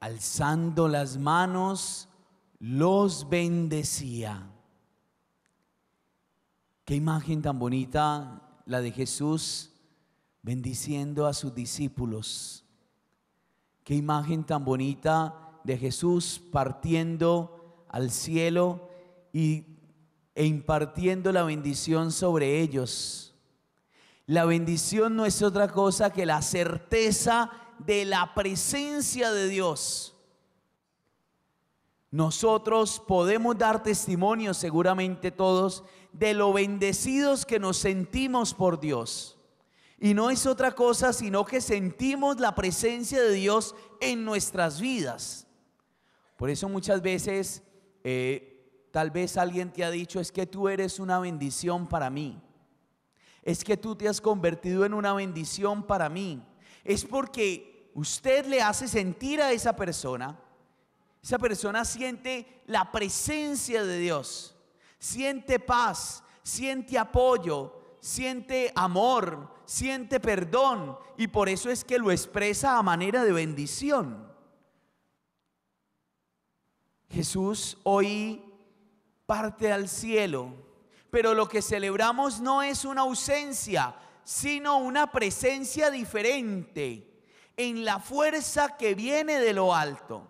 Alzando las manos, los bendecía. Qué imagen tan bonita la de Jesús bendiciendo a sus discípulos. Qué imagen tan bonita de Jesús partiendo al cielo y, e impartiendo la bendición sobre ellos. La bendición no es otra cosa que la certeza de la presencia de Dios. Nosotros podemos dar testimonio, seguramente todos, de lo bendecidos que nos sentimos por Dios. Y no es otra cosa sino que sentimos la presencia de Dios en nuestras vidas. Por eso muchas veces eh, tal vez alguien te ha dicho, es que tú eres una bendición para mí. Es que tú te has convertido en una bendición para mí es porque usted le hace sentir a esa persona, esa persona siente la presencia de Dios, siente paz, siente apoyo, siente amor, siente perdón y por eso es que lo expresa a manera de bendición. Jesús hoy parte al cielo, pero lo que celebramos no es una ausencia, sino una presencia diferente en la fuerza que viene de lo alto.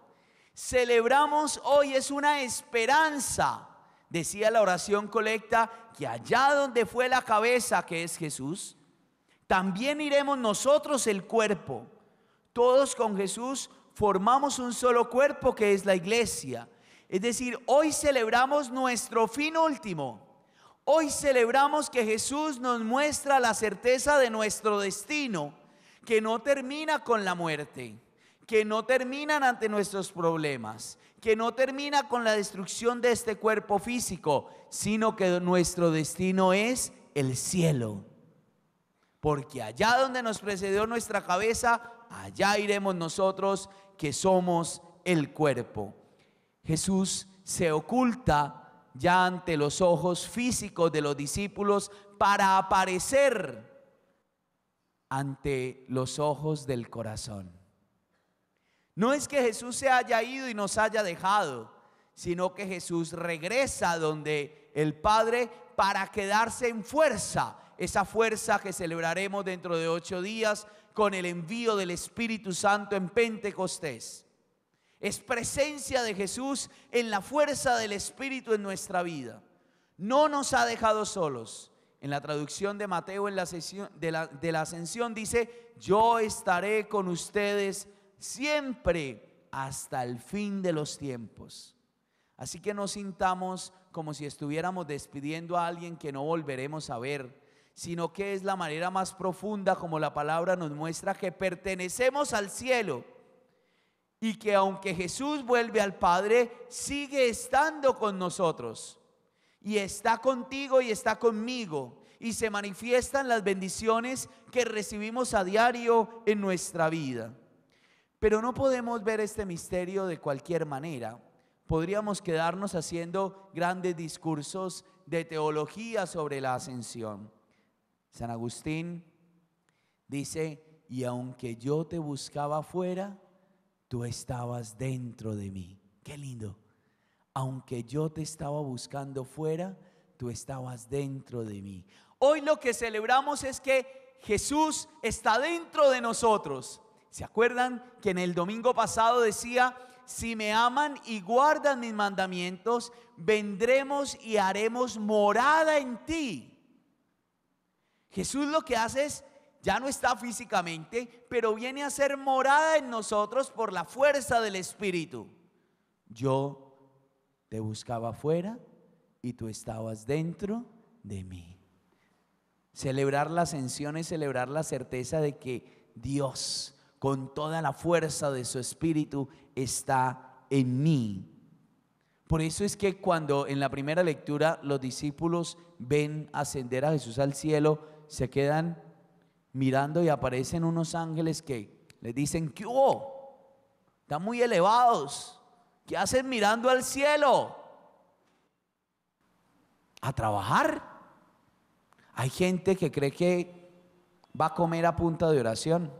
Celebramos hoy es una esperanza, decía la oración colecta, que allá donde fue la cabeza, que es Jesús, también iremos nosotros el cuerpo. Todos con Jesús formamos un solo cuerpo que es la iglesia. Es decir, hoy celebramos nuestro fin último Hoy celebramos que Jesús nos muestra la certeza de nuestro destino, que no termina con la muerte, que no terminan ante nuestros problemas, que no termina con la destrucción de este cuerpo físico, sino que nuestro destino es el cielo. Porque allá donde nos precedió nuestra cabeza, allá iremos nosotros que somos el cuerpo. Jesús se oculta ya ante los ojos físicos de los discípulos para aparecer ante los ojos del corazón. No es que Jesús se haya ido y nos haya dejado, sino que Jesús regresa donde el Padre para quedarse en fuerza, esa fuerza que celebraremos dentro de ocho días con el envío del Espíritu Santo en Pentecostés. Es presencia de Jesús en la fuerza del Espíritu en nuestra vida. No nos ha dejado solos. En la traducción de Mateo en la sesión, de, la, de la ascensión dice, yo estaré con ustedes siempre hasta el fin de los tiempos. Así que no sintamos como si estuviéramos despidiendo a alguien que no volveremos a ver, sino que es la manera más profunda como la palabra nos muestra que pertenecemos al cielo y que aunque Jesús vuelve al Padre, sigue estando con nosotros. Y está contigo y está conmigo. Y se manifiestan las bendiciones que recibimos a diario en nuestra vida. Pero no podemos ver este misterio de cualquier manera. Podríamos quedarnos haciendo grandes discursos de teología sobre la ascensión. San Agustín dice, y aunque yo te buscaba afuera, tú estabas dentro de mí. Qué lindo. Aunque yo te estaba buscando fuera, tú estabas dentro de mí. Hoy lo que celebramos es que Jesús está dentro de nosotros. ¿Se acuerdan que en el domingo pasado decía, si me aman y guardan mis mandamientos, vendremos y haremos morada en ti? Jesús lo que hace es ya no está físicamente, pero viene a ser morada en nosotros por la fuerza del Espíritu. Yo te buscaba afuera y tú estabas dentro de mí. Celebrar la ascensión es celebrar la certeza de que Dios, con toda la fuerza de su Espíritu, está en mí. Por eso es que cuando en la primera lectura los discípulos ven ascender a Jesús al cielo, se quedan mirando y aparecen unos ángeles que le dicen, ¿qué hubo? Están muy elevados. ¿Qué hacen mirando al cielo? A trabajar. Hay gente que cree que va a comer a punta de oración.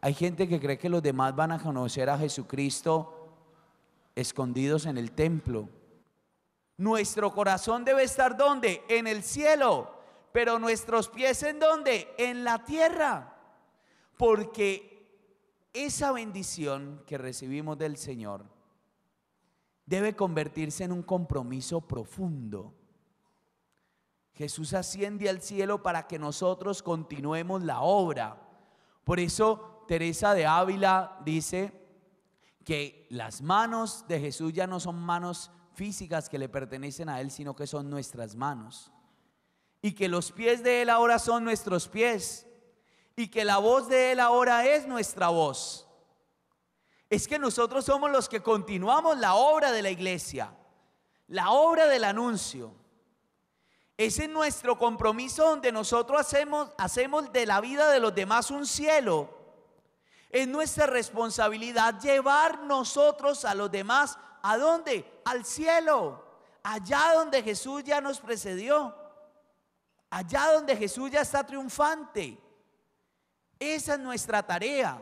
Hay gente que cree que los demás van a conocer a Jesucristo escondidos en el templo. Nuestro corazón debe estar donde? En el cielo pero nuestros pies en dónde? En la tierra. Porque esa bendición que recibimos del Señor debe convertirse en un compromiso profundo. Jesús asciende al cielo para que nosotros continuemos la obra. Por eso Teresa de Ávila dice que las manos de Jesús ya no son manos físicas que le pertenecen a Él, sino que son nuestras manos y que los pies de Él ahora son nuestros pies y que la voz de Él ahora es nuestra voz. Es que nosotros somos los que continuamos la obra de la iglesia, la obra del anuncio. Es nuestro compromiso donde nosotros hacemos, hacemos de la vida de los demás un cielo. Es nuestra responsabilidad llevar nosotros a los demás a dónde? Al cielo, allá donde Jesús ya nos precedió allá donde Jesús ya está triunfante. Esa es nuestra tarea.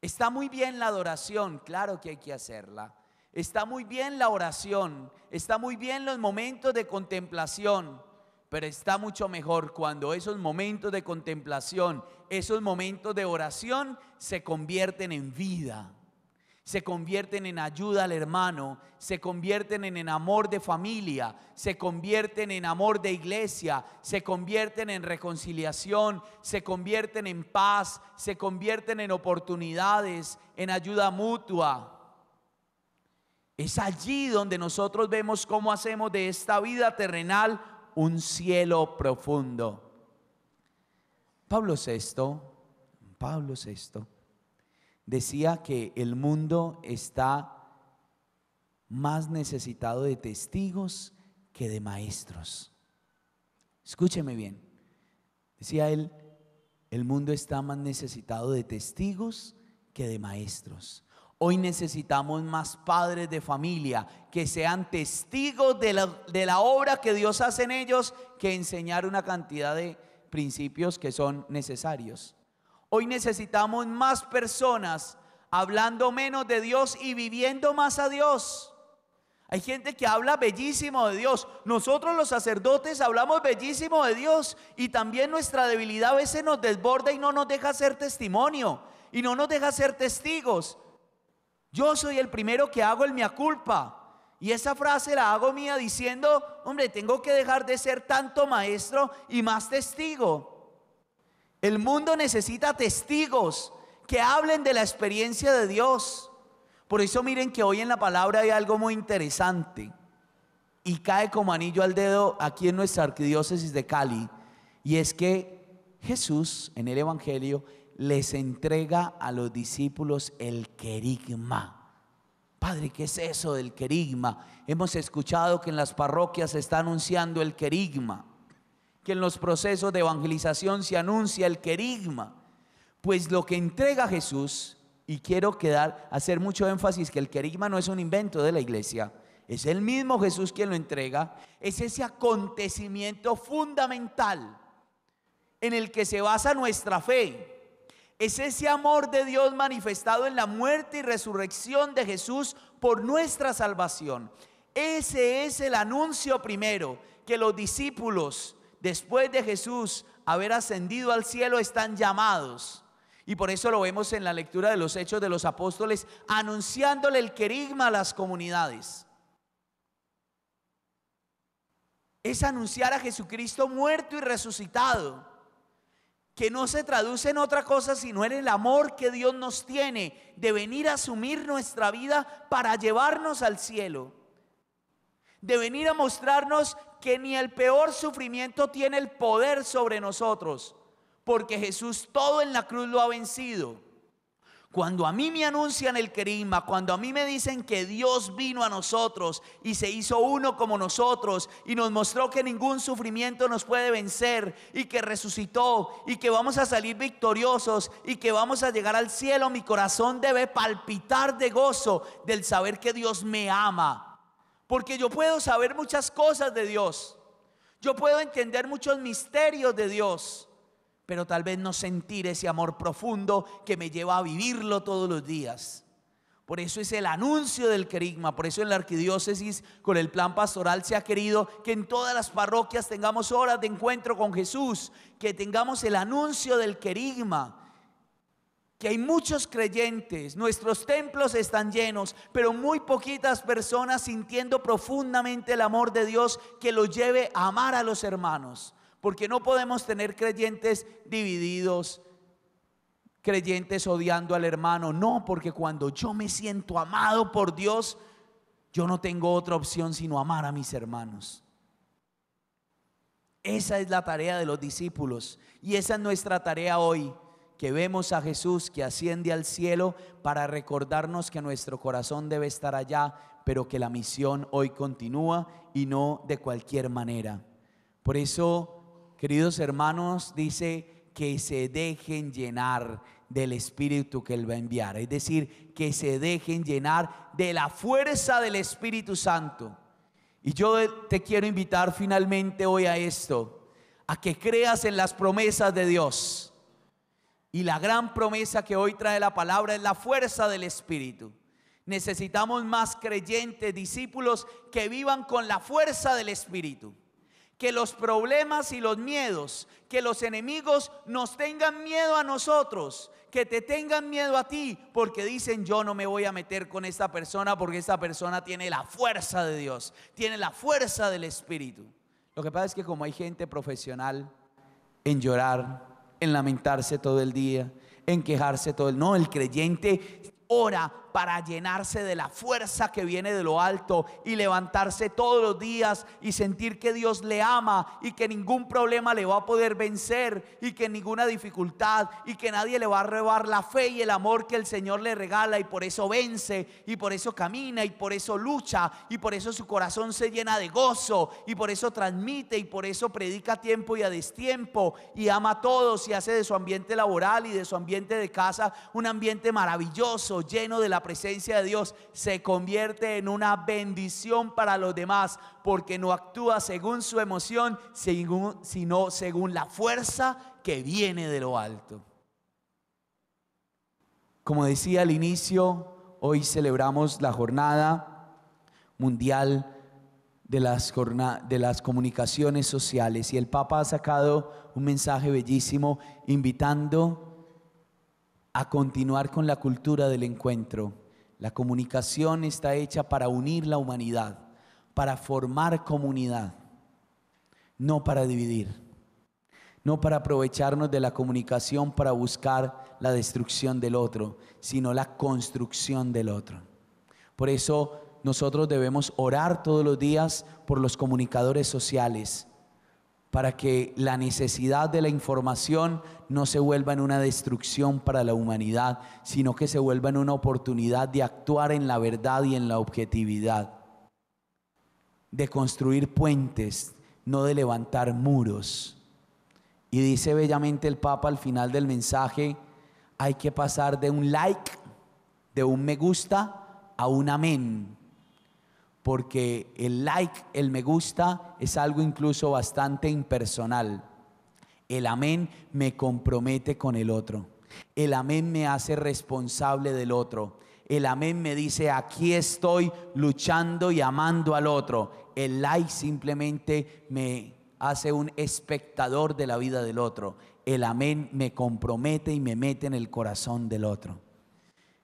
Está muy bien la adoración, claro que hay que hacerla. Está muy bien la oración, está muy bien los momentos de contemplación, pero está mucho mejor cuando esos momentos de contemplación, esos momentos de oración se convierten en vida se convierten en ayuda al hermano, se convierten en, amor de familia, se convierten en amor de iglesia, se convierten en reconciliación, se convierten en paz, se convierten en oportunidades, en ayuda mutua. Es allí donde nosotros vemos cómo hacemos de esta vida terrenal un cielo profundo. Pablo VI, Pablo VI decía que el mundo está más necesitado de testigos que de maestros. Escúcheme bien. Decía él, el mundo está más necesitado de testigos que de maestros. Hoy necesitamos más padres de familia que sean testigos de la, de la obra que Dios hace en ellos que enseñar una cantidad de principios que son necesarios. Hoy necesitamos más personas hablando menos de Dios y viviendo más a Dios. Hay gente que habla bellísimo de Dios. Nosotros los sacerdotes hablamos bellísimo de Dios y también nuestra debilidad a veces nos desborda y no nos deja ser testimonio y no nos deja ser testigos. Yo soy el primero que hago el mea culpa. Y esa frase la hago mía diciendo, hombre, tengo que dejar de ser tanto maestro y más testigo. El mundo necesita testigos que hablen de la experiencia de Dios. Por eso miren que hoy en la palabra hay algo muy interesante y cae como anillo al dedo aquí en nuestra arquidiócesis de Cali. Y es que Jesús en el Evangelio les entrega a los discípulos el querigma. Padre, ¿qué es eso del querigma? Hemos escuchado que en las parroquias se está anunciando el querigma que en los procesos de evangelización se anuncia el querigma, pues lo que entrega Jesús, y quiero quedar, hacer mucho énfasis que el querigma no es un invento de la iglesia, es el mismo Jesús quien lo entrega, es ese acontecimiento fundamental en el que se basa nuestra fe. Es ese amor de Dios manifestado en la muerte y resurrección de Jesús por nuestra salvación. Ese es el anuncio primero que los discípulos después de Jesús haber ascendido al cielo, están llamados. Y por eso lo vemos en la lectura de los Hechos de los Apóstoles, anunciándole el querigma a las comunidades. Es anunciar a Jesucristo muerto y resucitado, que no se traduce en otra cosa sino en el amor que Dios nos tiene de venir a asumir nuestra vida para llevarnos al cielo de venir a mostrarnos que ni el peor sufrimiento tiene el poder sobre nosotros, porque Jesús todo en la cruz lo ha vencido. Cuando a mí me anuncian el querigma, cuando a mí me dicen que Dios vino a nosotros y se hizo uno como nosotros y nos mostró que ningún sufrimiento nos puede vencer y que resucitó y que vamos a salir victoriosos y que vamos a llegar al cielo, mi corazón debe palpitar de gozo del saber que Dios me ama porque yo puedo saber muchas cosas de Dios. Yo puedo entender muchos misterios de Dios. Pero tal vez no sentir ese amor profundo que me lleva a vivirlo todos los días. Por eso es el anuncio del querigma, por eso en la arquidiócesis con el plan pastoral se ha querido que en todas las parroquias tengamos horas de encuentro con Jesús, que tengamos el anuncio del querigma, que hay muchos creyentes, nuestros templos están llenos, pero muy poquitas personas sintiendo profundamente el amor de Dios que lo lleve a amar a los hermanos, porque no podemos tener creyentes divididos, creyentes odiando al hermano, no, porque cuando yo me siento amado por Dios, yo no tengo otra opción sino amar a mis hermanos. Esa es la tarea de los discípulos y esa es nuestra tarea hoy que vemos a Jesús que asciende al cielo para recordarnos que nuestro corazón debe estar allá, pero que la misión hoy continúa y no de cualquier manera. Por eso, queridos hermanos, dice que se dejen llenar del Espíritu que Él va a enviar, es decir, que se dejen llenar de la fuerza del Espíritu Santo. Y yo te quiero invitar finalmente hoy a esto, a que creas en las promesas de Dios y la gran promesa que hoy trae la palabra es la fuerza del Espíritu. Necesitamos más creyentes, discípulos que vivan con la fuerza del Espíritu. Que los problemas y los miedos, que los enemigos nos tengan miedo a nosotros, que te tengan miedo a ti, porque dicen yo no me voy a meter con esta persona porque esta persona tiene la fuerza de Dios, tiene la fuerza del Espíritu. Lo que pasa es que como hay gente profesional en llorar, en lamentarse todo el día, en quejarse todo el... No, el creyente ora para llenarse de la fuerza que viene de lo alto y levantarse todos los días y sentir que Dios le ama y que ningún problema le va a poder vencer y que ninguna dificultad y que nadie le va a robar la fe y el amor que el Señor le regala y por eso vence y por eso camina y por eso lucha y por eso su corazón se llena de gozo y por eso transmite y por eso predica a tiempo y a destiempo y ama a todos y hace de su ambiente laboral y de su ambiente de casa un ambiente maravilloso, lleno de la presencia de Dios se convierte en una bendición para los demás, porque no actúa según su emoción, sino según la fuerza que viene de lo alto. Como decía al inicio, hoy celebramos la jornada mundial de las, de las comunicaciones sociales y el Papa ha sacado un mensaje bellísimo invitando a continuar con la cultura del encuentro. La comunicación está hecha para unir la humanidad, para formar comunidad, no para dividir, no para aprovecharnos de la comunicación para buscar la destrucción del otro, sino la construcción del otro. Por eso nosotros debemos orar todos los días por los comunicadores sociales, para que la necesidad de la información no se vuelva en una destrucción para la humanidad, sino que se vuelva en una oportunidad de actuar en la verdad y en la objetividad, de construir puentes, no de levantar muros. Y dice bellamente el Papa al final del mensaje, hay que pasar de un like, de un me gusta, a un amén, porque el like, el me gusta es algo incluso bastante impersonal. El amén me compromete con el otro. El amén me hace responsable del otro. El amén me dice, aquí estoy luchando y amando al otro. El like simplemente me hace un espectador de la vida del otro. El amén me compromete y me mete en el corazón del otro.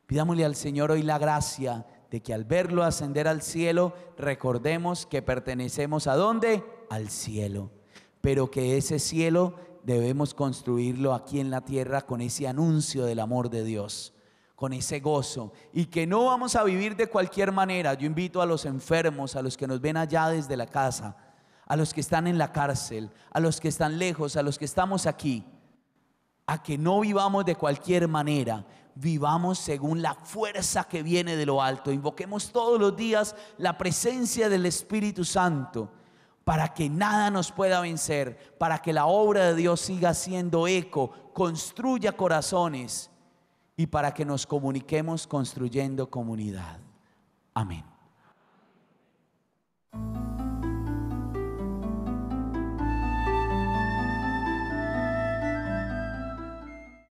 Pidámosle al Señor hoy la gracia de que al verlo ascender al cielo, recordemos que pertenecemos a dónde? Al cielo. Pero que ese cielo debemos construirlo aquí en la tierra con ese anuncio del amor de Dios con ese gozo y que no vamos a vivir de cualquier manera. Yo invito a los enfermos, a los que nos ven allá desde la casa, a los que están en la cárcel, a los que están lejos, a los que estamos aquí, a que no vivamos de cualquier manera, vivamos según la fuerza que viene de lo alto. Invoquemos todos los días la presencia del Espíritu Santo para que nada nos pueda vencer, para que la obra de Dios siga siendo eco, construya corazones y para que nos comuniquemos construyendo comunidad. Amén.